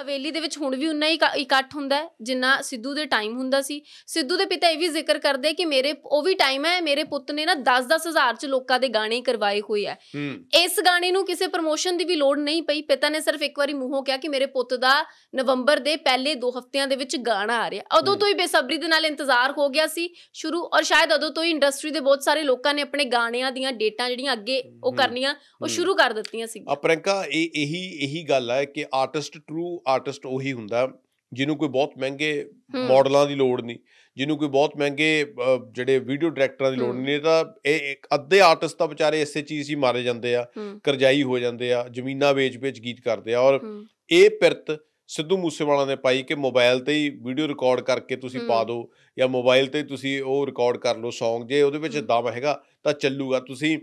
ਹਵੇਲੀ ਦੇ ਵਿੱਚ ਹੁਣ ਵੀ ਉਨਾ ਹੀ ਇਕੱਠ ਹੁੰਦਾ ਜਿੰਨਾ ਸਿੱਧੂ ਦੇ ਟਾਈਮ ਹੁੰਦਾ ਸੀ ਸਿੱਧੂ ਦੇ ਪਿਤਾ ਇਹ ਵੀ ਜ਼ਿਕਰ ਕਰਦੇ ਕਿ ਮੇਰੇ ਉਹ ਵੀ ਟਾਈਮ ਹੈ ਮੇਰੇ ਪੁੱਤ ਨੇ ਨਾ 10-10 ਹਜ਼ਾਰ ਚ ਲੋਕਾਂ ਦੇ ਗਾਣੇ ਕਰਵਾਏ ਹੋਏ ਆ ਇਸ ਗਾਣੇ ਨੂੰ ਕਿਸੇ ਪ੍ਰੋਮੋਸ਼ਨ ਦੀ ਵੀ ਲੋੜ ਨਹੀਂ ਪਈ ਪਿਤਾ ਨੇ ਸਿਰਫ ਇੱਕ ਵਾਰੀ ਮੂੰਹੋਂ ਕਿਹਾ ਕਿ ਮੇਰੇ ਪੁੱਤ ਦਾ ਨਵੰਬਰ ਦੇ ਪਹਿਲੇ 2 ਹਫ਼ਤਿਆਂ ਦੇ ਵਿੱਚ ਗਾਣਾ ਆ ਰਿਹਾ ਉਦੋਂ ਤੋਂ ਹੀ ਬੇਸਬਰੀ ਦੇ ਨਾਲ ਇੰਤਜ਼ਾਰ ਹੋ ਗਿਆ ਸੀ ਸ਼ੁਰੂ ਔਰ ਸ਼ਾਇਦ ਉਦੋਂ ਤੋਂ ਹੀ ਇੰਡਸਟਰੀ ਦੇ ਬਹੁਤ ਸਾਰੇ ਲੋਕਾਂ ਨੇ ਆਪਣੇ ਗਾਣਿਆਂ ਦੀਆਂ ਡੇਟਾਂ ਜਿਹੜੀਆਂ ਅੱਗੇ ਉਹ ਕਰਨੀਆਂ ਉਹ ਸ਼ੁਰੂ ਕਰ ਦਿੱਤੀਆਂ ਸੀ ਆ ਇਹ ਇਹੀ ਇਹੀ ਗੱਲ ਹੈ ਕਿ ਆਰਟਿਸਟ ਟਰੂ ਆਰਟਿਸਟ ਉਹੀ ਹੁੰਦਾ ਜਿਹਨੂੰ ਕੋਈ ਬਹੁਤ ਮਹਿੰਗੇ ਮਾਡਲਾਂ ਦੀ ਲੋੜ ਨਹੀਂ ਜਿਹਨੂੰ ਕੋਈ ਬਹੁਤ ਮਹਿੰਗੇ ਜਿਹੜੇ ਵੀਡੀਓ ਡਾਇਰੈਕਟਰਾਂ ਦੀ ਲੋੜ ਨਹੀਂ ਇਹ ਤਾਂ ਇਹ ਇੱਕ ਅੱਧੇ ਆਰਟਿਸਟ ਤਾਂ ਵਿਚਾਰੇ ਇਸੇ ਚੀਜ਼ ਹੀ ਮਾਰੇ ਜਾਂਦੇ ਆ ਕਰਜ਼ਾਈ ਹੋ ਜਾਂਦੇ ਆ ਜ਼ਮੀਨਾਂ ਵੇਚ-ਵੇਚ ਗੀਤ ਕਰਦੇ ਆ ਔਰ ਇਹ ਪਿਰਤ ਸਿੱਧੂ ਮੂਸੇਵਾਲਾ ਨੇ ਪਾਈ ਕਿ ਮੋਬਾਈਲ ਤੇ ਹੀ ਵੀਡੀਓ ਰਿਕਾਰਡ ਕਰਕੇ ਤੁਸੀਂ ਪਾ ਦਿਓ ਜਾਂ ਮੋਬਾਈਲ ਤੇ ਤੁਸੀਂ ਉਹ ਰਿਕਾਰਡ ਕਰ ਲਓ Song ਜੇ ਉਹਦੇ ਵਿੱਚ ਦਮ ਹੈਗਾ ਤਾਂ ਚੱਲੂਗਾ ਤੁਸੀਂ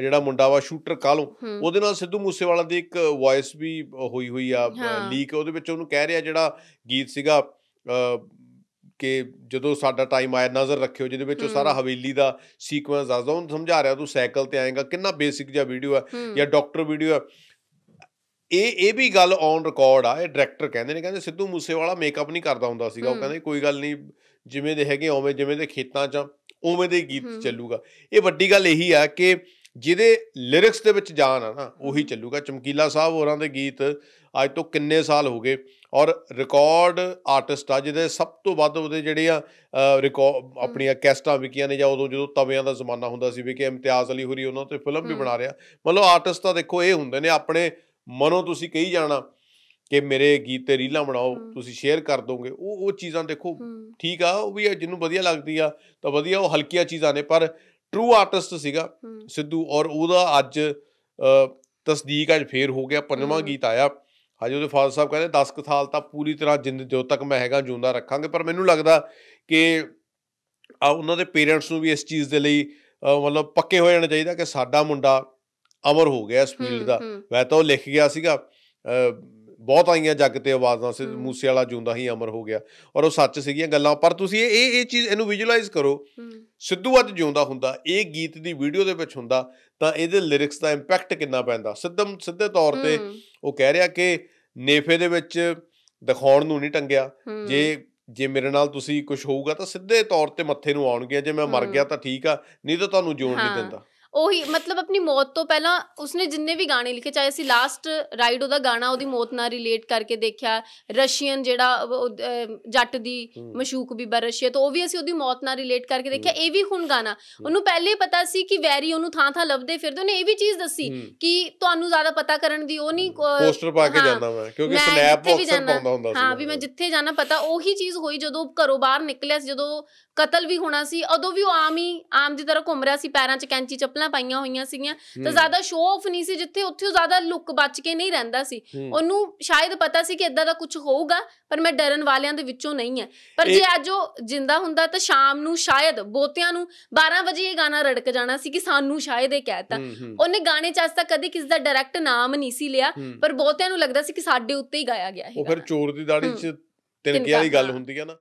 ਜਿਹੜਾ ਮੁੰਡਾ ਵਾ ਸ਼ੂਟਰ ਕਾਲੋਂ ਉਹਦੇ ਨਾਲ ਸਿੱਧੂ ਮੂਸੇਵਾਲਾ ਦੀ ਇੱਕ ਵੌਇਸ ਵੀ ਹੋਈ ਹੋਈ ਆ ਲੀਕ ਉਹਦੇ ਵਿੱਚ ਉਹਨੂੰ ਕਹਿ ਰਿਹਾ ਜਿਹੜਾ ਗੀਤ ਸੀਗਾ ਕਿ ਜਦੋਂ ਸਾਡਾ ਟਾਈਮ ਆਇਆ ਨਜ਼ਰ ਰੱਖਿਓ ਜਿਹਦੇ ਵਿੱਚ ਉਹ ਸਾਰਾ ਹਵੇਲੀ ਦਾ ਸੀਕੁਐਂਸ ਦੱਸਦਾ ਉਹਨੂੰ ਸਮਝਾ ਰਿਹਾ ਤੂੰ ਸਾਈਕਲ ਤੇ ਆਏਗਾ ਕਿੰਨਾ ਬੇਸਿਕ ਜਿਹਾ ਵੀਡੀਓ ਆ ਜਾਂ ਡਾਕਟਰ ਵੀਡੀਓ ਆ ਇਹ ਇਹ ਵੀ ਗੱਲ ਔਨ ਰਿਕਾਰਡ ਆ ਇਹ ਡਾਇਰੈਕਟਰ ਕਹਿੰਦੇ ਨੇ ਕਹਿੰਦੇ ਸਿੱਧੂ ਮੂਸੇਵਾਲਾ ਮੇਕਅਪ ਨਹੀਂ ਕਰਦਾ ਹੁੰਦਾ ਸੀਗਾ ਉਹ ਕਹਿੰਦੇ ਕੋਈ ਗੱਲ ਨਹੀਂ ਜਿਵੇਂ ਦੇ ਹੈਗੇ ਓਵੇਂ ਜਿਵੇਂ ਦੇ ਖੇਤਾਂ 'ਚ ਉਵੇਂ ਦੇ ਗੀਤ ਚੱਲੂਗਾ ਇਹ ਵੱਡੀ ਗੱਲ ਇਹੀ ਆ ਕਿ ਜਿਹਦੇ ਲਿਰਿਕਸ ਦੇ ਵਿੱਚ ਜਾਨ ਆ ਨਾ ਉਹੀ ਚੱਲੂਗਾ ਚਮਕੀਲਾ ਸਾਹਿਬ ਹੋਰਾਂ ਦੇ ਗੀਤ ਅੱਜ ਤੋਂ ਕਿੰਨੇ ਸਾਲ ਹੋ ਗਏ ਔਰ ਰਿਕਾਰਡ ਆਰਟਿਸਟ ਆ ਜਿਹਦੇ ਸਭ ਤੋਂ ਵੱਧ ਉਹਦੇ ਜਿਹੜੇ ਆ ਰਿਕਾਰਡ ਆਪਣੀਆਂ ਕੈਸਟਾਂ ਵਿਕੀਆਂ ਨੇ ਜਾਂ ਉਦੋਂ ਜਦੋਂ ਤਵਿਆਂ ਦਾ ਜ਼ਮਾਨਾ ਹੁੰਦਾ ਸੀ ਵੀ ਕਿ ਇਮਤਿਆਜ਼ ਅਲੀ ਹੁਰੀ ਉਹਨਾਂ ਤੇ ਫਿਲਮ ਵੀ ਬਣਾ ਰਿਆ ਮਤਲਬ ਆਰਟਿਸਟ ਤਾਂ ਦੇਖੋ ਇਹ ਹੁੰਦੇ ਨੇ ਆਪਣੇ ਮਨੋਂ ਤੁਸੀਂ ਕਹੀ ਜਾਣਾ ਕਿ ਮੇਰੇ ਗੀਤ ਤੇ ਰੀਲਾਂ ਬਣਾਓ ਤੁਸੀਂ ਸ਼ੇਅਰ ਕਰ ਦੋਗੇ ਉਹ ਉਹ ਚੀਜ਼ਾਂ ਦੇਖੋ ਠੀਕ ਆ ਉਹ ਵੀ ਜਿਹਨੂੰ ਵਧੀਆ ਲੱਗਦੀ ਆ ਤਾਂ ਵਧੀਆ ਉਹ ਹਲਕੀਆਂ ਚੀਜ਼ਾਂ ਨੇ ਪਰ ਟਰੂ ਆਰਟਿਸਟ ਸੀਗਾ ਸਿੱਧੂ ਔਰ ਉਹਦਾ ਅੱਜ ਤਸਦੀਕ ਅੱਜ ਫੇਰ ਹੋ ਗਿਆ ਪੰਜਵਾਂ ਗੀਤ ਆਇਆ ਹਜੇ ਉਹਦੇ ਫਾਦਰ ਸਾਹਿਬ ਕਹਿੰਦੇ 10 ਕ ਸਾਲ ਤਾਂ ਪੂਰੀ ਤਰ੍ਹਾਂ ਜਿੰਦ ਜੋ ਤੱਕ ਮੈਂ ਹੈਗਾ ਜੂੰਦਾ ਰੱਖਾਂਗੇ ਪਰ ਮੈਨੂੰ ਲੱਗਦਾ ਕਿ ਆ ਉਹਨਾਂ ਦੇ ਪੇਰੈਂਟਸ ਨੂੰ ਵੀ ਇਸ ਚੀਜ਼ ਦੇ ਲਈ ਮਤਲਬ ਪੱਕੇ ਹੋ ਜਾਣਾ ਚਾਹੀਦਾ ਕਿ ਸਾਡਾ ਮੁੰਡਾ ਅਮਰ ਹੋ ਗਿਆ ਇਸ ਫੀਲਡ ਦਾ ਵੈ ਤਾਂ ਉਹ ਲਿਖ ਗਿਆ ਸੀਗਾ ਬਹੁਤ ਆਈਆਂ ਜੱਗ ਤੇ ਆਵਾਜ਼ਾਂ ਸੀ ਮੂਸੇ ਵਾਲਾ ਜੂੰਦਾ ਹੀ ਅਮਰ ਹੋ ਗਿਆ ਔਰ ਉਹ ਸੱਚ ਸੀਗੀਆਂ ਗੱਲਾਂ ਪਰ ਤੁਸੀਂ ਇਹ ਇਹ ਚੀਜ਼ ਇਹਨੂੰ ਵਿਜ਼ੂਅਲਾਈਜ਼ ਕਰੋ ਸਿੱਧੂ ਅੱਜ ਜੂੰਦਾ ਹੁੰਦਾ ਇਹ ਗੀਤ ਦੀ ਵੀਡੀਓ ਦੇ ਵਿੱਚ ਹੁੰਦਾ ਤਾਂ ਇਹਦੇ ਲਿਰਿਕਸ ਦਾ ਇੰਪੈਕਟ ਕਿੰਨਾ ਪੈਂਦਾ ਸਿੱਧਮ ਸਿੱਧੇ ਤੌਰ ਤੇ ਉਹ ਕਹਿ ਰਿਹਾ ਕਿ ਨੇਫੇ ਦੇ ਵਿੱਚ ਦਿਖਾਉਣ ਨੂੰ ਨਹੀਂ ਟੰਗਿਆ ਜੇ ਜੇ ਮੇਰੇ ਨਾਲ ਤੁਸੀਂ ਕੁਝ ਹੋਊਗਾ ਤਾਂ ਸਿੱਧੇ ਤੌਰ ਤੇ ਮੱਥੇ ਨੂੰ ਆਉਣਗੇ ਜੇ ਮੈਂ ਮਰ ਗਿਆ ਤਾਂ ਠੀਕ ਆ ਨਹੀਂ ਤਾਂ ਤੁਹਾਨੂੰ ਜੂਣ ਨਹੀਂ ਦਿੰਦਾ ਉਹੀ ਮਤਲਬ ਆਪਣੀ ਮੌਤ ਤੋਂ ਪਹਿਲਾਂ ਉਸਨੇ ਜਿੰਨੇ ਵੀ ਗਾਣੇ ਲਿਖੇ ਚਾਹੇ ਅਸੀਂ ਲਾਸਟ ਰਾਈਡ ਉਹਦਾ ਗਾਣਾ ਉਹਦੀ ਮੌਤ ਨਾਲ ਰਿਲੇਟ ਕਰਕੇ ਦੇਖਿਆ ਰਸ਼ੀਅਨ ਜਿਹੜਾ ਜੱਟ ਦੀ ਮਸ਼ੂਕ ਵੀ ਬਰਸ਼ੀਆ ਤੋਂ ਉਹ ਵੀ ਅਸੀਂ ਉਹਦੀ ਮੌਤ ਨਾਲ ਰਿਲੇਟ ਕਰਕੇ ਦੇਖਿਆ ਇਹ ਵੀ ਹੁਣ ਗਾਣਾ ਉਹਨੂੰ ਪਹਿਲੇ ਪਤਾ ਸੀ ਕਿ ਵੈਰੀ ਉਹਨੂੰ ਥਾਂ ਥਾਂ ਲੱਭਦੇ ਫਿਰਦੇ ਉਹਨੇ ਇਹ ਵੀ ਚੀਜ਼ ਦੱਸੀ ਕਿ ਤੁਹਾਨੂੰ ਜ਼ਿਆਦਾ ਪਤਾ ਕਰਨ ਦੀ ਉਹ ਨਹੀਂ ਪੋਸਟਰ ਪਾ ਕੇ ਜਾਂਦਾ ਮੈਂ ਕਿਉਂਕਿ ਸਨੈਪ ਬਾਕਸ ਪਾਉਂਦਾ ਹੁੰਦਾ ਸੀ ਹਾਂ ਵੀ ਮੈਂ ਜਿੱਥੇ ਜਾਣਾ ਪਤਾ ਉਹੀ ਚੀਜ਼ ਹੋਈ ਜਦੋਂ ਘਰੋਂ ਬਾਹਰ ਨਿਕਲਿਆ ਸੀ ਜਦੋਂ ਕਤਲ ਵੀ ਹੋਣਾ ਸੀ ਉਦੋਂ ਵੀ ਉਹ ਆਮ ਹੀ ਆਮ ਦੀ ਤਰ੍ਹਾਂ ਘੁੰਮ ਰਿਹਾ ਸੀ ਪੈਰਾਂ 'ਚ ਕੈਂਚੀ ਚੱਪਲਾਂ ਚੀਜ਼ਾਂ ਪਾਈਆਂ ਹੋਈਆਂ ਸੀਗੀਆਂ ਤਾਂ ਜ਼ਿਆਦਾ ਸ਼ੋਅ ਆਫ ਨਹੀਂ ਸੀ ਜਿੱਥੇ ਉੱਥੇ ਜ਼ਿਆਦਾ ਲੁੱਕ ਬਚ ਕੇ ਨਹੀਂ ਰਹਿੰਦਾ ਸੀ ਉਹਨੂੰ ਸ਼ਾਇਦ ਪਤਾ ਸੀ ਕਿ ਇਦਾਂ ਦਾ ਕੁਝ ਹੋਊਗਾ ਪਰ ਮੈਂ ਡਰਨ ਵਾਲਿਆਂ ਦੇ ਵਿੱਚੋਂ ਨਹੀਂ ਹੈ ਪਰ ਜੇ ਅੱਜ ਉਹ ਜਿੰਦਾ ਹੁੰਦਾ ਤਾਂ ਸ਼ਾਮ ਨੂੰ ਸ਼ਾਇਦ ਬੋਤਿਆਂ ਨੂੰ 12 ਵਜੇ ਇਹ ਗਾਣਾ ਰੜਕ ਜਾਣਾ ਸੀ ਕਿ ਸਾਨੂੰ ਸ਼ਾਇਦ ਇਹ ਕਹਿਤਾ ਉਹਨੇ ਗਾਣੇ 'ਚ ਅਜ ਤੱਕ ਕਦੇ ਕਿਸੇ ਦਾ ਡਾਇਰੈਕਟ ਨਾਮ ਨਹੀਂ ਸੀ ਲਿਆ ਪਰ ਬਹੁਤਿਆਂ ਨੂੰ ਲੱਗਦਾ ਸੀ ਕਿ ਸਾਡੇ ਉੱਤੇ ਹੀ ਗਾਇਆ ਗਿਆ ਹੈ ਉਹ ਫਿਰ ਚੋਰ ਦੀ ਦਾੜੀ 'ਚ ਤਿਨਕੇ ਵਾਲੀ ਗੱਲ ਹੁੰਦੀ ਹੈ ਨਾ